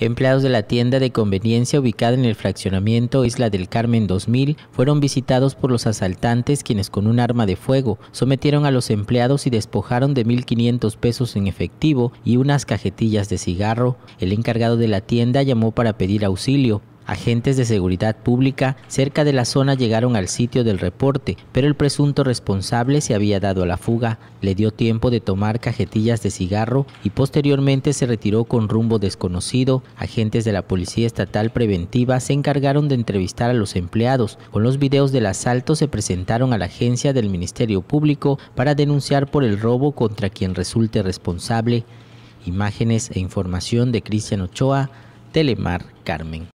Empleados de la tienda de conveniencia ubicada en el fraccionamiento Isla del Carmen 2000 fueron visitados por los asaltantes quienes con un arma de fuego sometieron a los empleados y despojaron de 1.500 pesos en efectivo y unas cajetillas de cigarro. El encargado de la tienda llamó para pedir auxilio, Agentes de seguridad pública cerca de la zona llegaron al sitio del reporte, pero el presunto responsable se había dado a la fuga. Le dio tiempo de tomar cajetillas de cigarro y posteriormente se retiró con rumbo desconocido. Agentes de la Policía Estatal Preventiva se encargaron de entrevistar a los empleados. Con los videos del asalto se presentaron a la agencia del Ministerio Público para denunciar por el robo contra quien resulte responsable. Imágenes e información de Cristian Ochoa, Telemar Carmen.